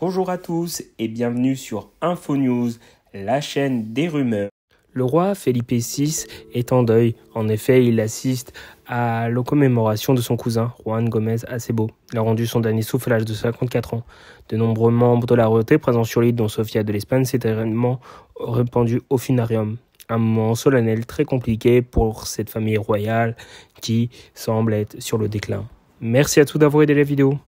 Bonjour à tous et bienvenue sur InfoNews, la chaîne des rumeurs. Le roi Felipe VI est en deuil. En effet, il assiste à la commémoration de son cousin, Juan Gomez Acebo. Il a rendu son dernier souffle à l'âge de 54 ans. De nombreux membres de la royauté présents sur l'île, dont Sofia de l'Espagne, s'est également répandu au funarium. Un moment solennel très compliqué pour cette famille royale qui semble être sur le déclin. Merci à tous d'avoir aidé la vidéo.